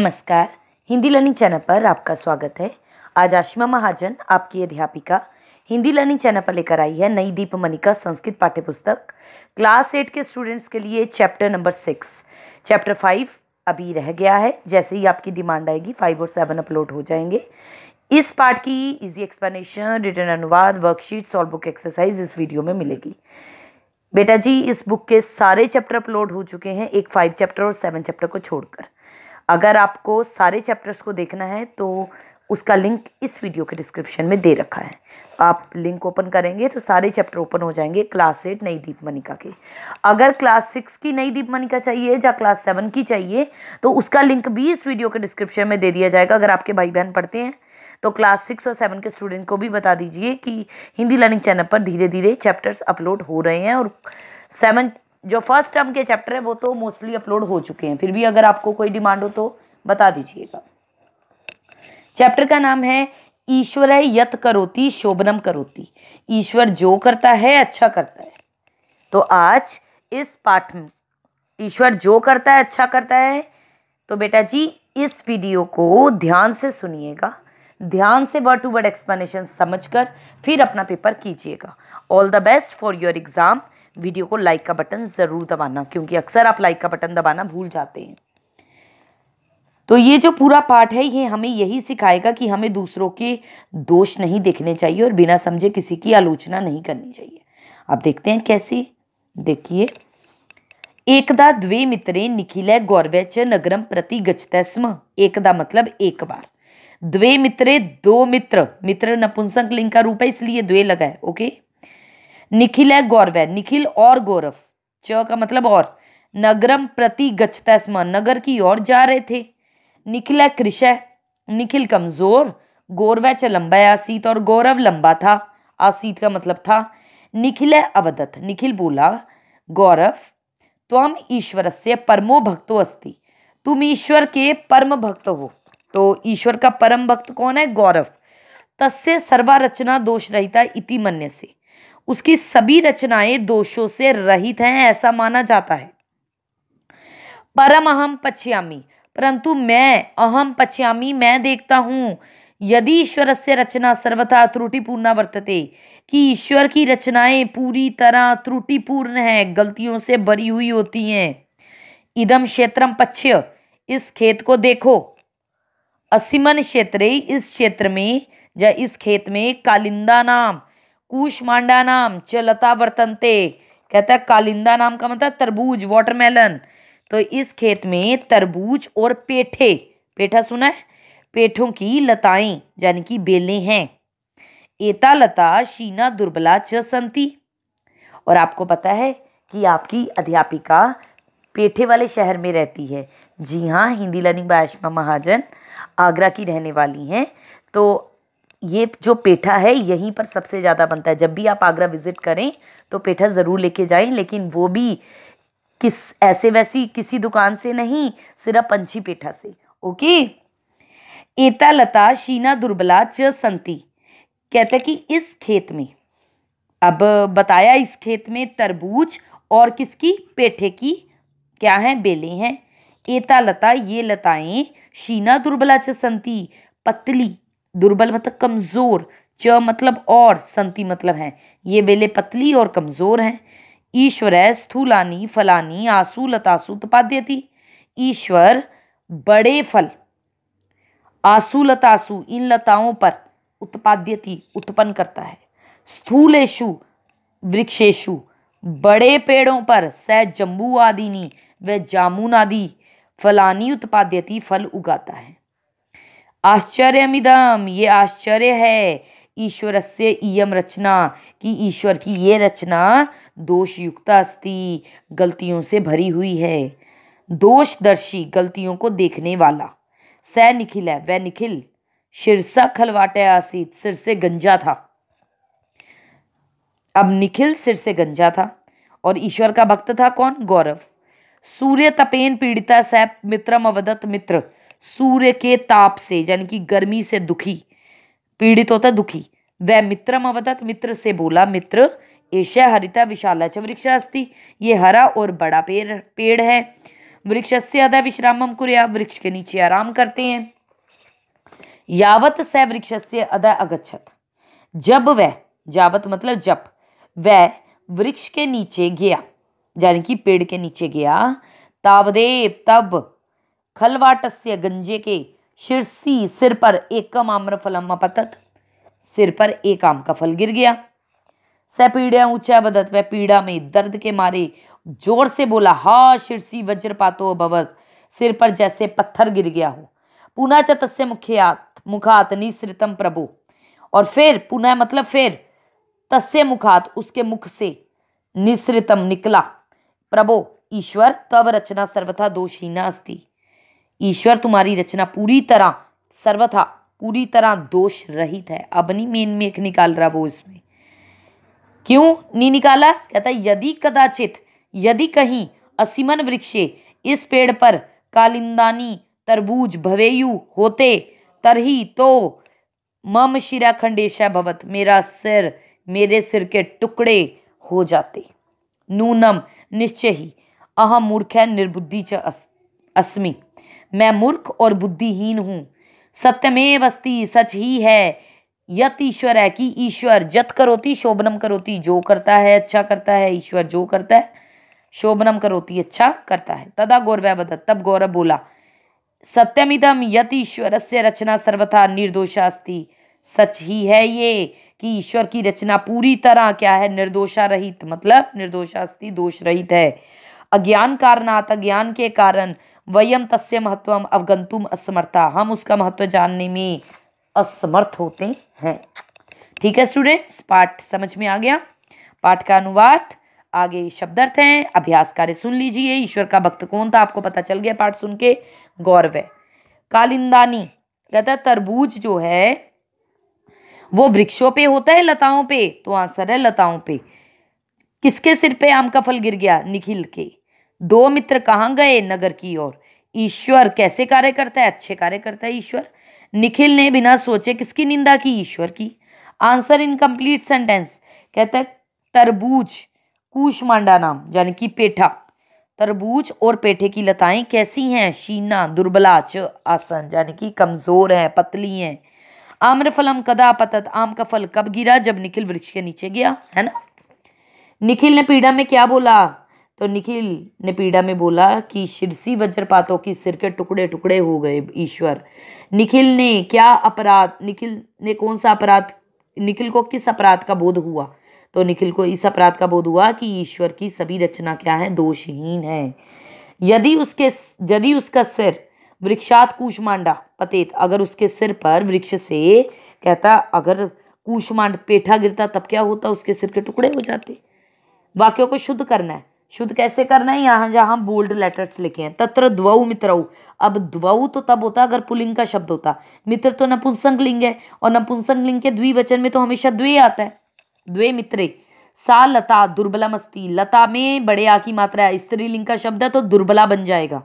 नमस्कार Hindi learning channel पर आपका स्वागत है आज आशिमा महाजन आपकी अध्यापिका हिंदी लर्निंग चैनल पर लेकर आई है नई दीप मनिका संस्कृत पाठ्य पुस्तक क्लास एट के स्टूडेंट्स के लिए chapter number six chapter five अभी रह गया है जैसे ही आपकी डिमांड आएगी फाइव और सेवन अपलोड हो जाएंगे इस पार्ट की इजी एक्सप्लेनेशन रिटर्न अनुवाद वर्कशीट सॉल्व बुक एक्सरसाइज इस वीडियो में मिलेगी बेटा जी इस बुक के सारे चैप्टर अपलोड हो चुके हैं एक फाइव चैप्टर और सेवन चैप्टर को छोड़कर अगर आपको सारे चैप्टर्स को देखना है तो उसका लिंक इस वीडियो के डिस्क्रिप्शन में दे रखा है आप लिंक ओपन करेंगे तो सारे चैप्टर ओपन हो जाएंगे क्लास एट नई दीप मनिका के अगर क्लास सिक्स की नई दीप मनिका चाहिए या क्लास सेवन की चाहिए तो उसका लिंक भी इस वीडियो के डिस्क्रिप्शन में दे दिया जाएगा अगर आपके भाई बहन पढ़ते हैं तो क्लास सिक्स और सेवन के स्टूडेंट को भी बता दीजिए कि हिंदी लर्निंग चैनल पर धीरे धीरे चैप्टर्स अपलोड हो रहे हैं और सेवन जो फर्स्ट टर्म के चैप्टर है वो तो मोस्टली अपलोड हो चुके हैं फिर भी अगर आपको कोई डिमांड हो तो बता दीजिएगा चैप्टर का नाम है ईश्वर है यत करोती शोभनम करोती ईश्वर जो करता है अच्छा करता है तो आज इस पाठ में ईश्वर जो करता है अच्छा करता है तो बेटा जी इस वीडियो को ध्यान से सुनिएगा ध्यान से वर्ड टू वर्ड एक्सप्लेनेशन समझकर फिर अपना पेपर कीजिएगा all the best for your exam video को लाइक का बटन ज़रूर दबाना क्योंकि अक्सर आप लाइक का बटन दबाना भूल जाते हैं तो ये जो पूरा पाठ है ये हमें यही सिखाएगा कि हमें दूसरों के दोष नहीं देखने चाहिए और बिना समझे किसी की आलोचना नहीं करनी चाहिए आप देखते हैं कैसे देखिए एकदा द्वे मित्रे निखिल गौरव च नगरम प्रति गचत स्म एकदा मतलब एक बार द्वे मित्रे दो मित्र मित्र नपुंसक लिंग का रूप है इसलिए द्वे लगा है ओके निखिल है गौरव है निखिल और गौरव च का मतलब और नगरम प्रति गच्छता स्म नगर की ओर जा रहे थे निखिल है कृष है निखिल कमजोर गौरव च लंबा है आसीत और गौरव लंबा था आसीत का मतलब था निखिल है अवदत निखिल बोला गौरव त्वम ईश्वर से परमो भक्तो अस्ति तुम ईश्वर के परम भक्त हो तो ईश्वर का परम भक्त कौन है गौरव तस्य सर्वा रचना दोष रहता इति मन्य से उसकी सभी रचनाएं दोषों से रहित हैं ऐसा माना जाता है परम अहम पछयामी परंतु मैं अहम पछयामी मैं देखता हूँ यदि ईश्वर से रचना सर्वथा त्रुटिपूर्ण वर्तते कि ईश्वर की रचनाएं पूरी तरह त्रुटिपूर्ण हैं गलतियों से भरी हुई होती हैं इदम क्षेत्रम पक्ष इस खेत को देखो असीमन क्षेत्र इस क्षेत्र में या इस खेत में कालिंदा नाम कूशमांडा नाम च लता वर्तनते कहता है कालिंदा नाम का मतलब तरबूज वाटरमेलन तो इस खेत में तरबूज और पेठे पेठा सुना है पेठों की लताएं यानी कि बेलें हैं एता लता शीना दुर्बला च संती और आपको पता है कि आपकी अध्यापिका पेठे वाले शहर में रहती है जी हाँ हिंदी लर्निंग बायशमा महाजन आगरा की रहने वाली हैं तो ये जो पेठा है यहीं पर सबसे ज़्यादा बनता है जब भी आप आगरा विज़िट करें तो पेठा ज़रूर लेके जाएं लेकिन वो भी किस ऐसे वैसी किसी दुकान से नहीं सिर्फ पंछी पेठा से ओके एता लता शीना दुर्बला च संती कहते कि इस खेत में अब बताया इस खेत में तरबूज और किसकी पेठे की क्या हैं बेलें हैं एता लता ये लताएं शीना दुर्बला च संती पतली दुर्बल मतलब कमज़ोर च मतलब और संति मतलब हैं ये बेले पतली और कमज़ोर हैं ईश्वर है स्थूलानी फलानी आंसू लतासु तपाद्यति ईश्वर बड़े फल आंसू लतासु इन लताओं पर उत्पाद्यति उत्पन्न करता है स्थूलेशु वृक्षेशु बड़े पेड़ों पर सह जम्बू आदिनी व जामुन आदि फलानी उत्पाद्यति फल उगाता है आश्चर्यमिदम ये आश्चर्य है ईश्वर से इयम रचना कि ईश्वर की ये रचना युक्त अस्थि गलतियों से भरी हुई है दोषदर्शी गलतियों को देखने वाला स निखिल है वह निखिल शिरसा खलवाटे आसित सिर से गंजा था अब निखिल सिर से गंजा था और ईश्वर का भक्त था कौन गौरव सूर्य तपेन पीड़िता सह मित्रम अवदत मित्र सूर्य के ताप से यानी कि गर्मी से दुखी पीड़ित होता दुखी वह मित्र अवदत मित्र से बोला मित्र एशिया हरिता विशाला च वृक्ष अस्थि ये हरा और बड़ा पेड़ पेड़ है वृक्ष से अदा विश्रामम कुरिया वृक्ष के नीचे आराम करते हैं यावत स वृक्ष से अदा अगछत जब वह जावत मतलब जब वह वृक्ष के नीचे गया यानी कि पेड़ के नीचे गया तावदेव तब खलवाटस्य गंजे के शिरसी सिर पर एक कम फलम अपतत सिर पर एक आम का फल गिर गया सह पीड़ा ऊंचा बदत वह पीड़ा में दर्द के मारे जोर से बोला हा वज्र पातो भवत सिर पर जैसे पत्थर गिर गया हो पुनः चतस्य तस्य मुख्यात मुखात निश्रितम प्रभु और फिर पुनः मतलब फिर तस्य मुखात उसके मुख से निश्रितम निकला प्रभो ईश्वर तव रचना सर्वथा दोषहीना अस्ती ईश्वर तुम्हारी रचना पूरी तरह सर्वथा पूरी तरह दोष रहित है अब नहीं मेन एक निकाल रहा वो इसमें क्यों नहीं निकाला कहता यदि कदाचित यदि कहीं असीमन वृक्षे इस पेड़ पर कालिंदानी तरबूज भवेयु होते तरही तो मम शिरा खंडेशा भवत मेरा सिर मेरे सिर के टुकड़े हो जाते नूनम निश्चय ही अहम मूर्ख निर्बुद्धि च अस्मि मैं मूर्ख और बुद्धिहीन हूँ सत्यमेव अस्ति सच ही है यत ईश्वर है कि ईश्वर जत करोती शोभनम करोती जो करता है अच्छा करता है ईश्वर जो करता है शोभनम करोती अच्छा करता है तदा गौरव बदत तब गौरव बोला सत्यमिदम यत ईश्वर से रचना सर्वथा निर्दोषास्ति सच ही है ये कि ईश्वर की रचना पूरी तरह क्या है निर्दोषा रहित मतलब निर्दोषास्ति दोष रहित है अज्ञान कारणात अज्ञान के कारण वयम तस्य महत्व अवगंतुम असमर्था हम उसका महत्व जानने में असमर्थ होते हैं ठीक है स्टूडेंट्स पाठ समझ में आ गया पाठ का अनुवाद आगे शब्दार्थ हैं अभ्यास कार्य सुन लीजिए ईश्वर का भक्त कौन था आपको पता चल गया पाठ सुन के गौरव है कालिंदानी कहता है तरबूज जो है वो वृक्षों पे होता है लताओं पे तो आंसर है लताओं पे किसके सिर पे आम का फल गिर गया निखिल के दो मित्र कहाँ गए नगर की ओर ईश्वर कैसे कार्य करता है अच्छे कार्य करता है ईश्वर निखिल ने बिना सोचे किसकी निंदा की ईश्वर की आंसर इन कंप्लीट सेंटेंस कहता है तरबूज कूशमांडा नाम यानी कि पेठा तरबूज और पेठे की लताएं कैसी हैं शीना दुर्बला च आसन यानी कि कमज़ोर हैं पतली हैं आम्र फलम कदा पतत आम का फल कब गिरा जब निखिल वृक्ष के नीचे गया है ना निखिल ने पीड़ा में क्या बोला तो निखिल ने पीड़ा में बोला कि शिरसी वज्रपातों की सिर के टुकड़े टुकड़े हो गए ईश्वर निखिल ने क्या अपराध निखिल ने कौन सा अपराध निखिल को किस अपराध का बोध हुआ तो निखिल को इस अपराध का बोध हुआ कि ईश्वर की सभी रचना क्या है दोषहीन है यदि उसके यदि उसका सिर वृक्षात कुशमांडा पतेत अगर उसके सिर पर वृक्ष से कहता अगर कूशमांड पेठा गिरता तब क्या होता उसके सिर के टुकड़े हो जाते वाक्यों को शुद्ध करना है शुद्ध कैसे करना है यहाँ जहाँ बोल्ड लेटर्स लिखे हैं तत्र द्वऊ मित्रऊ अब द्वऊ तो तब होता अगर पुलिंग का शब्द होता मित्र तो नपुंसक लिंग है और नपुंसक लिंग के द्विवचन में तो हमेशा द्वे आता है द्वे मित्रे सा लता दुर्बला मस्ती लता में बड़े आ की मात्रा है स्त्रीलिंग का शब्द है तो दुर्बला बन जाएगा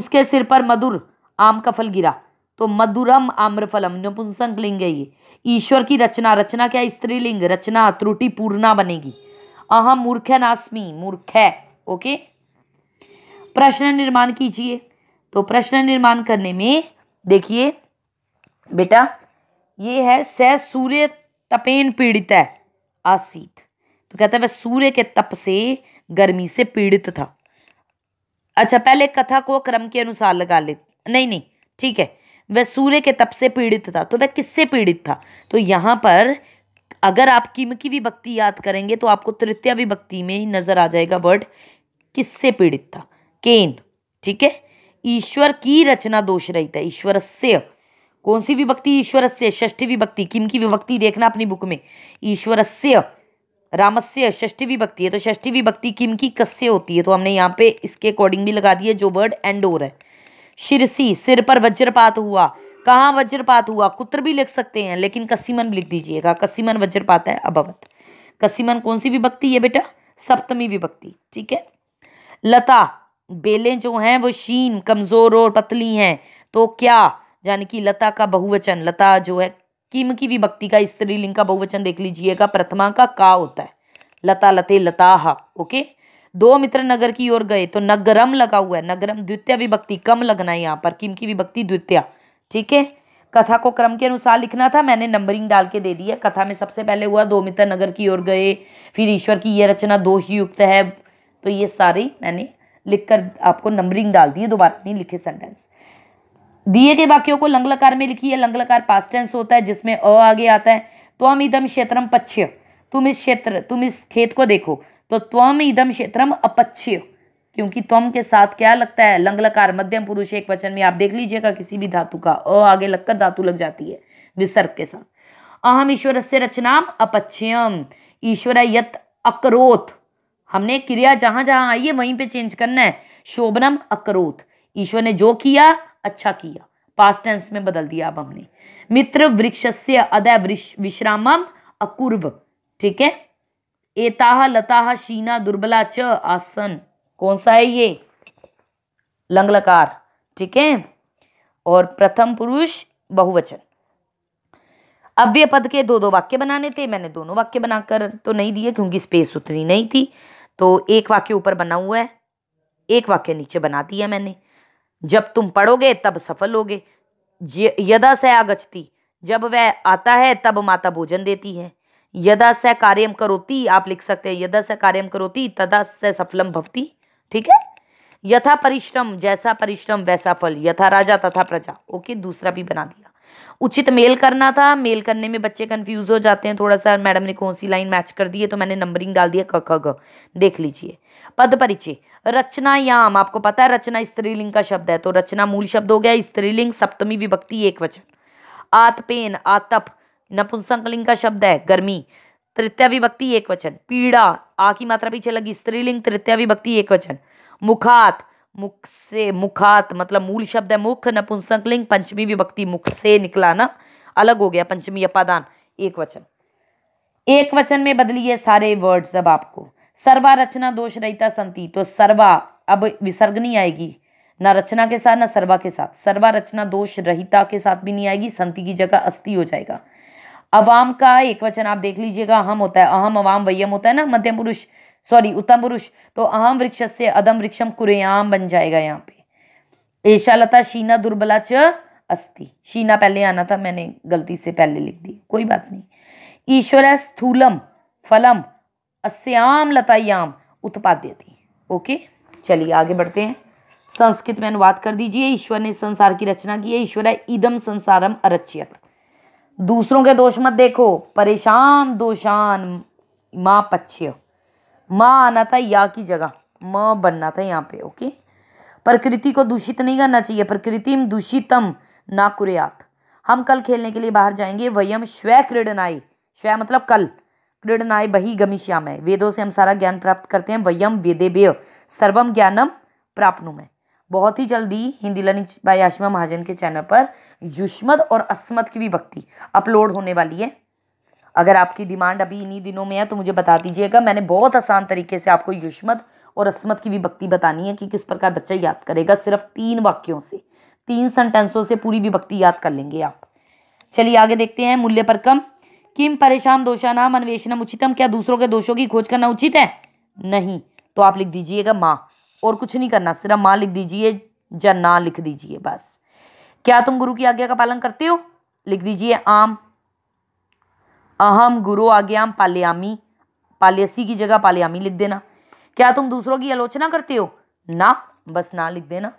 उसके सिर पर मधुर आम का फल गिरा तो मधुरम आम्रफलम नपुंसक लिंग है ये ईश्वर की रचना रचना क्या स्त्रीलिंग रचना त्रुटिपूर्णा बनेगी अहम मूर्ख नास्मी मूर्ख है ओके प्रश्न निर्माण कीजिए तो प्रश्न निर्माण करने में देखिए बेटा ये है स सूर्य तपेन पीड़ित है आसीत तो कहता है वह सूर्य के तप से गर्मी से पीड़ित था अच्छा पहले कथा को क्रम के अनुसार लगा ले नहीं नहीं ठीक है वह सूर्य के तप से पीड़ित था तो वह किससे पीड़ित था तो यहाँ पर अगर आप किम की विभक्ति याद करेंगे तो आपको तृतीय विभक्ति में ही नजर आ जाएगा वर्ड किससे पीड़ित था केन ठीक है ईश्वर की रचना दोष रहित है ईश्वर से कौन सी विभक्ति ईश्वर से षष्ठी विभक्ति किम की विभक्ति देखना अपनी बुक में ईश्वर से रामस्य ष्ठी विभक्ति है तो ष्ठी विभक्ति किम की कस्य होती है तो हमने यहाँ पे इसके अकॉर्डिंग भी लगा दिया जो वर्ड एंड ओर है शिरसी सिर पर वज्रपात हुआ कहाँ वज्रपात हुआ कुत्र भी लिख सकते हैं लेकिन कसीमन लिख दीजिएगा कसीमन वज्रपात है अभवत कसीमन कौन सी विभक्ति है बेटा सप्तमी विभक्ति ठीक है लता बेलें जो हैं वो शीन कमज़ोर और पतली हैं तो क्या यानी कि लता का बहुवचन लता जो है किम की विभक्ति का स्त्रीलिंग का बहुवचन देख लीजिएगा प्रथमा का का होता है लता लते लता ओके दो मित्र नगर की ओर गए तो नगरम लगा हुआ है नगरम द्वितीय विभक्ति कम लगना है यहाँ पर किम की विभक्ति द्वितीय ठीक है कथा को क्रम के अनुसार लिखना था मैंने नंबरिंग डाल के दे दी है कथा में सबसे पहले हुआ दो मित्र नगर की ओर गए फिर ईश्वर की यह रचना दो ही युक्त है तो ये सारी मैंने लिख कर आपको नंबरिंग डाल दी है दोबारा नहीं लिखे सेंटेंस दिए गए वाक्यों को लंगलकार में लिखी है लंगलकार पास्ट टेंस होता है जिसमें अ आगे आता है त्वम इदम क्षेत्रम पक्ष तुम इस क्षेत्र तुम इस खेत को देखो तो त्वम इदम क्षेत्रम अपच्छ्य क्योंकि त्वम के साथ क्या लगता है लंगलकार मध्यम पुरुष एक वचन में आप देख लीजिएगा किसी भी धातु का अ आगे लगकर धातु लग जाती है विसर्ग के साथ अहम ईश्वर से रचनाम अपच्छयम ईश्वर यत अक्रोत हमने क्रिया जहां जहां आई है वहीं पे चेंज करना है शोभनम अक्रोत ईश्वर ने जो किया अच्छा किया पास्ट टेंस में बदल दिया अब हमने मित्र वृक्ष से अदय विश्रामम अकुर्व ठीक है एताह लताह शीना दुर्बला च आसन कौन सा है ये लंगलकार ठीक है और प्रथम पुरुष बहुवचन अव्य पद के दो दो वाक्य बनाने थे मैंने दोनों वाक्य बनाकर तो नहीं दिए क्योंकि स्पेस उतनी नहीं थी तो एक वाक्य ऊपर बना हुआ है एक वाक्य नीचे बना दिया मैंने जब तुम पढ़ोगे तब सफल होगे यदा से आगछती जब वह आता है तब माता भोजन देती है यदा से कार्यम करोती आप लिख सकते हैं यदा से कार्यम करोती तदा से सफलम भवती ठीक है यथा परिश्रम जैसा परिश्रम वैसा फल यथा राजा तथा प्रजा ओके दूसरा भी बना दिया उचित मेल करना था मेल करने में बच्चे कंफ्यूज हो जाते हैं थोड़ा सा मैडम ने कौन सी लाइन मैच कर दी है तो मैंने नंबरिंग डाल दिया क ख ग देख लीजिए पद परिचय रचना याम आपको पता है रचना स्त्रीलिंग का शब्द है तो रचना मूल शब्द हो गया स्त्रीलिंग सप्तमी विभक्ति एक वचन आतपेन आतप नपुंसकलिंग का शब्द है गर्मी तृतीय विभक्ति एक वचन पीड़ा आ की मात्रा पीछे लगी स्त्रीलिंग तृतीय विभक्ति एक वचन मुखात मुख से मुखात मतलब मूल शब्द है मुख लिंग पंचमी विभक्ति मुख से निकला ना अलग हो गया पंचमी अपादान एक वचन एक वचन में बदलिए सारे वर्ड्स अब आपको सर्वा रचना दोष रहिता संति तो सर्वा अब विसर्ग नहीं आएगी ना रचना के साथ ना सर्वा के साथ सर्वा रचना दोष रहिता के साथ भी नहीं आएगी संति की जगह अस्थि हो जाएगा अवाम का एक वचन आप देख लीजिएगा अहम होता है अहम अवाम वयम होता है ना मध्यम पुरुष सॉरी उत्तम पुरुष तो अहम वृक्ष से अदम वृक्षम कुरेयाम बन जाएगा यहाँ पे लता शीना दुर्बला च अस्थि शीना पहले आना था मैंने गलती से पहले लिख दी कोई बात नहीं ईश्वर स्थूलम फलम अस्याम लतायाम थी ओके चलिए आगे बढ़ते हैं संस्कृत में अनुवाद कर दीजिए ईश्वर ने संसार की रचना की है ईश्वर है इदम संसारम अरच्यत दूसरों के दोष मत देखो परेशान दोषान माँ पच्छ्य माँ आना था या की जगह माँ बनना था यहाँ पे ओके प्रकृति को दूषित नहीं करना चाहिए प्रकृति दूषितम ना कुरयात हम कल खेलने के लिए बाहर जाएंगे वयम श्वे क्रीडनाई श्वै मतलब कल क्रीडनाई बही गमिश्याम है वेदों से हम सारा ज्ञान प्राप्त करते हैं वयम वेदेभ्य सर्वम ज्ञानम प्राप्त में बहुत ही जल्दी हिंदी लर्निंग बाय आशिमा महाजन के चैनल पर युष्मत और अस्मत की भी भक्ति अपलोड होने वाली है अगर आपकी डिमांड अभी इन्हीं दिनों में है तो मुझे बता दीजिएगा मैंने बहुत आसान तरीके से आपको युष्मत और अस्मत की विभक्ति बतानी है कि किस प्रकार बच्चा याद करेगा सिर्फ तीन वाक्यों से तीन सेंटेंसों से पूरी विभक्ति याद कर लेंगे आप चलिए आगे देखते हैं मूल्य पर कम किम परेशान दोषानाम अन्वेषणम उचितम क्या दूसरों के दोषों की खोज करना उचित है नहीं तो आप लिख दीजिएगा माँ और कुछ नहीं करना सिर्फ माँ लिख दीजिए या ना लिख दीजिए बस क्या तुम गुरु की आज्ञा का पालन करते हो लिख दीजिए आम अहम गुरु आज्ञा पाल्यामी पाल्यसी की जगह पाल्यामी लिख देना क्या तुम दूसरों की आलोचना करते हो ना बस ना लिख देना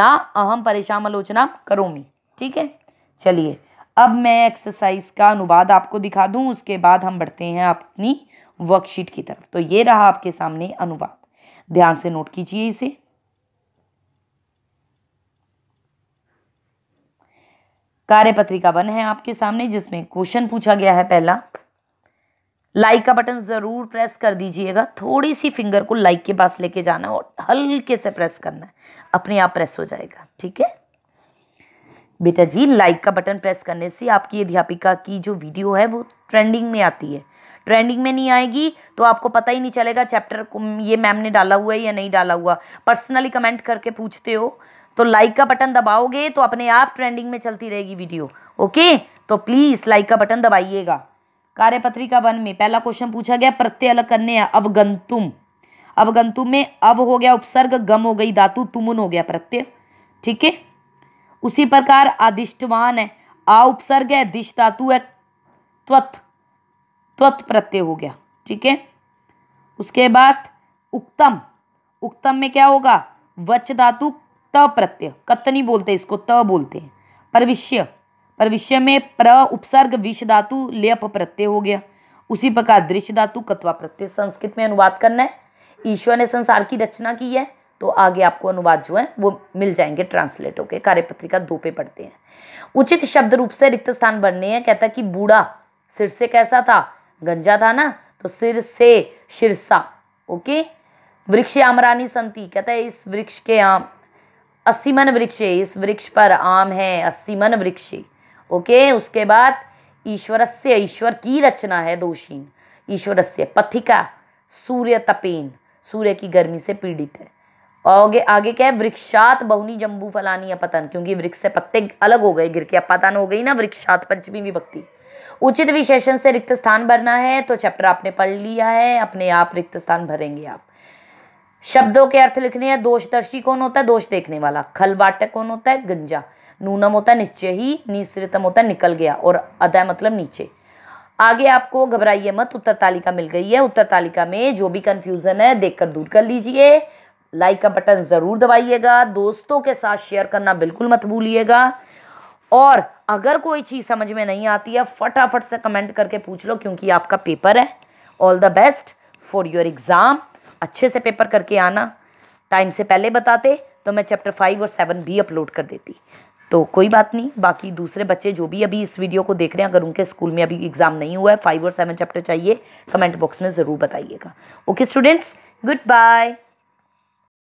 ना अहम परेशान आलोचना करोमी ठीक है चलिए अब मैं एक्सरसाइज का अनुवाद आपको दिखा दूं उसके बाद हम बढ़ते हैं अपनी वर्कशीट की तरफ तो ये रहा आपके सामने अनुवाद ध्यान से नोट कीजिए इसे कार्यपत्रिका वन है आपके सामने जिसमें क्वेश्चन पूछा गया है पहला लाइक का बटन ज़रूर प्रेस कर दीजिएगा थोड़ी सी फिंगर को लाइक के पास लेके जाना और हल्के से प्रेस करना है अपने आप प्रेस हो जाएगा ठीक है बेटा जी लाइक का बटन प्रेस करने से आपकी अध्यापिका की जो वीडियो है वो ट्रेंडिंग में आती है ट्रेंडिंग में नहीं आएगी तो आपको पता ही नहीं चलेगा चैप्टर ये मैम ने डाला हुआ है या नहीं डाला हुआ पर्सनली कमेंट करके पूछते हो तो लाइक का बटन दबाओगे तो अपने आप ट्रेंडिंग में चलती रहेगी वीडियो ओके तो प्लीज़ लाइक का बटन दबाइएगा कार्यपत्रिका वन में पहला क्वेश्चन पूछा गया प्रत्यय अलग करने अवगंतुम अवगंतुम में अव हो गया उपसर्ग गम हो गई धातु तुमुन हो गया प्रत्यय ठीक है उसी प्रकार आदिष्टवान है आ उपसर्ग है दिश धातु है त्वत्थ त्वत प्रत्यय हो गया ठीक है उसके बाद उक्तम उक्तम में क्या होगा वच धातु त प्रत्यय कत्तनी बोलते हैं इसको त बोलते हैं परविष्य परविष्य में प्र उपसर्ग विष धातु लेप प्रत्यय हो गया उसी प्रकार दृश्य धातु कत्वा प्रत्यय संस्कृत में अनुवाद करना है ईश्वर ने संसार की रचना की है तो आगे आपको अनुवाद जो है वो मिल जाएंगे ट्रांसलेट होके कार्यपत्रिका दो पे पढ़ते हैं उचित शब्द रूप से रिक्त स्थान बनने हैं कहता कि बूढ़ा सिर से कैसा था गंजा था ना तो सिर से शिरसा ओके वृक्ष आमरानी संति कहता है इस वृक्ष के आम अस्सीमन वृक्ष इस वृक्ष पर आम है अस्सीमन वृक्ष ओके उसके बाद ईश्वर से ईश्वर की रचना है दोषीन ईश्वर से पथिका सूर्य तपेन सूर्य की गर्मी से पीड़ित है आगे आगे क्या है वृक्षात बहुनी जम्बू फलानी अपतन क्योंकि वृक्ष से पत्ते अलग हो गए गिर के अपतन हो गई ना वृक्षात पंचमी विभक्ति उचित विशेषण से रिक्त स्थान भरना है तो चैप्टर आपने पढ़ लिया है अपने आप रिक्त स्थान भरेंगे आप शब्दों के अर्थ लिखने हैं दोषदर्शी कौन होता है दोष देखने वाला खलवाटक कौन होता है गंजा नूनम होता है निश्चय ही निश्रितम होता है निकल गया और अदय मतलब नीचे आगे आपको घबराइए मत उत्तर तालिका मिल गई है उत्तर तालिका में जो भी कंफ्यूजन है देखकर दूर कर लीजिए लाइक का बटन ज़रूर दबाइएगा दोस्तों के साथ शेयर करना बिल्कुल मत भूलिएगा और अगर कोई चीज़ समझ में नहीं आती है फटाफट से कमेंट करके पूछ लो क्योंकि आपका पेपर है all the best for your exam अच्छे से पेपर करके आना टाइम से पहले बताते तो मैं चैप्टर फाइव और सेवन भी अपलोड कर देती तो कोई बात नहीं बाकी दूसरे बच्चे जो भी अभी इस वीडियो को देख रहे हैं अगर उनके स्कूल में अभी एग्ज़ाम नहीं हुआ है फाइव और सेवन चैप्टर चाहिए कमेंट बॉक्स में ज़रूर बताइएगा ओके स्टूडेंट्स गुड बाय